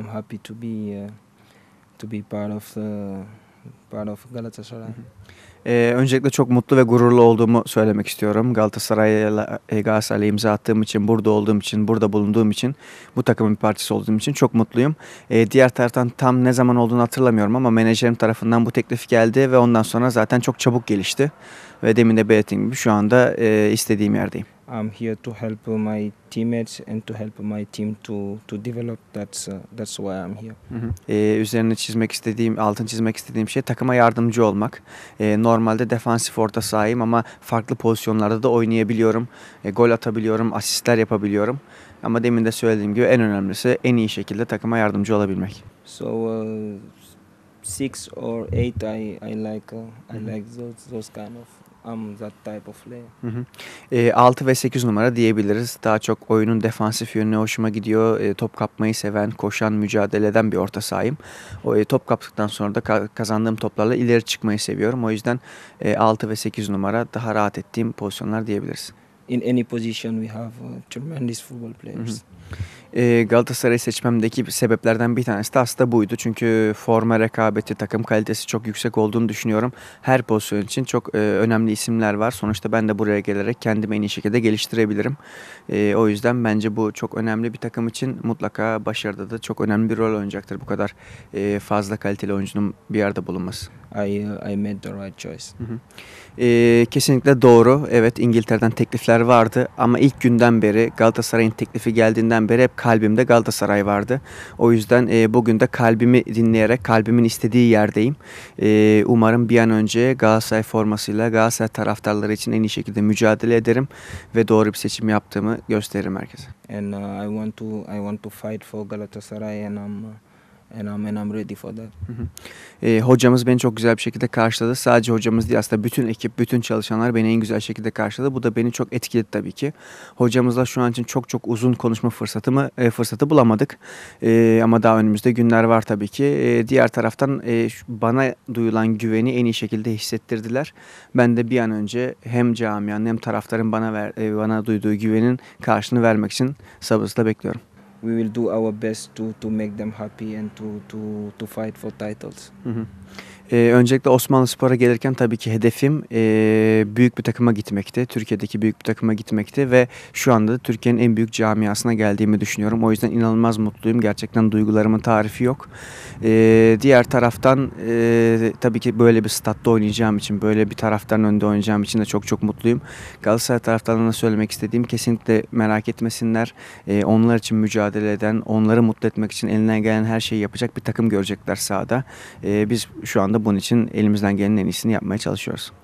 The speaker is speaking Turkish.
I'm happy to be uh, to be part of the uh, part of Galatasaray. Ee, öncelikle çok mutlu ve gururlu olduğumu söylemek istiyorum. Galatasaray'a e, Galatasaray'a imza attığım için, burada olduğum için, burada bulunduğum için, bu takımın bir parçası olduğum için çok mutluyum. Ee, diğer taraftan tam ne zaman olduğunu hatırlamıyorum ama menajerim tarafından bu teklif geldi ve ondan sonra zaten çok çabuk gelişti. Ve demin de belirttiğim gibi şu anda e, istediğim yerdeyim. I'm here to help my teammates and to help my team to to develop. That's uh, that's why I'm here. Hı hı. Ee, üzerine çizmek istediğim, altın çizmek istediğim şey takıma yardımcı olmak. Ee, normalde defansif orta sahayım ama farklı pozisyonlarda da oynayabiliyorum. Ee, gol atabiliyorum, asistler yapabiliyorum. Ama demin de söylediğim gibi en önemlisi en iyi şekilde takıma yardımcı olabilmek. So uh, six or eight I I like uh, I mhm. like those those kind of I'm that type of player. Hı hı. E, 6 ve 8 numara diyebiliriz. Daha çok oyunun defansif yönüne hoşuma gidiyor. E, top kapmayı seven, koşan, mücadele eden bir orta sahayım. O e, top kaptıktan sonra da ka kazandığım toplarla ileri çıkmayı seviyorum. O yüzden e, 6 ve 8 numara daha rahat ettiğim pozisyonlar diyebiliriz. In any position we have uh, tremendous football players. Hı mhm. hı e, Galatasaray'ı seçmemdeki sebeplerden bir tanesi de aslında buydu. Çünkü forma rekabeti, takım kalitesi çok yüksek olduğunu düşünüyorum. Her pozisyon için çok e, önemli isimler var. Sonuçta ben de buraya gelerek kendimi en iyi şekilde geliştirebilirim. Ee, o yüzden bence bu çok önemli bir takım için mutlaka başarıda da çok önemli bir rol oynayacaktır. Bu kadar e, fazla kaliteli oyuncunun bir yerde bulunması. I, I made the right choice. Hı hı. E, kesinlikle doğru. Evet İngiltere'den teklifler vardı ama ilk günden beri Galatasaray'ın teklifi geldiğinden beri hep kalbimde Galatasaray vardı. O yüzden e, bugün de kalbimi dinleyerek kalbimin istediği yerdeyim. E, umarım bir an önce Galatasaray formasıyla Galatasaray taraftarları için en iyi şekilde mücadele ederim ve doğru bir seçim yaptığımı gösteririm herkese. And uh, I want to I want to fight for Galatasaray and I'm uh... And I'm, and I'm ready for that. Hı hı. E, hocamız beni çok güzel bir şekilde karşıladı. Sadece hocamız değil aslında bütün ekip, bütün çalışanlar beni en güzel şekilde karşıladı. Bu da beni çok etkiledi tabii ki. Hocamızla şu an için çok çok uzun konuşma fırsatımı e, fırsatı bulamadık. E, ama daha önümüzde günler var tabii ki. E, diğer taraftan e, bana duyulan güveni en iyi şekilde hissettirdiler. Ben de bir an önce hem camianın hem taraftarın bana ver, e, bana duyduğu güvenin karşını vermek için sabırsızla bekliyorum. we will do our best to, to make them happy and to, to, to fight for titles. Mm-hmm. Ee, öncelikle Osmanlı Spor'a gelirken tabii ki hedefim e, büyük bir takıma gitmekti. Türkiye'deki büyük bir takıma gitmekti ve şu anda Türkiye'nin en büyük camiasına geldiğimi düşünüyorum. O yüzden inanılmaz mutluyum. Gerçekten duygularımın tarifi yok. Ee, diğer taraftan e, tabii ki böyle bir statta oynayacağım için, böyle bir taraftan önde oynayacağım için de çok çok mutluyum. Galatasaray taraftarlarına söylemek istediğim kesinlikle merak etmesinler. Ee, onlar için mücadele eden, onları mutlu etmek için elinden gelen her şeyi yapacak bir takım görecekler sahada. Ee, biz şu anda bunun için elimizden gelen en iyisini yapmaya çalışıyoruz.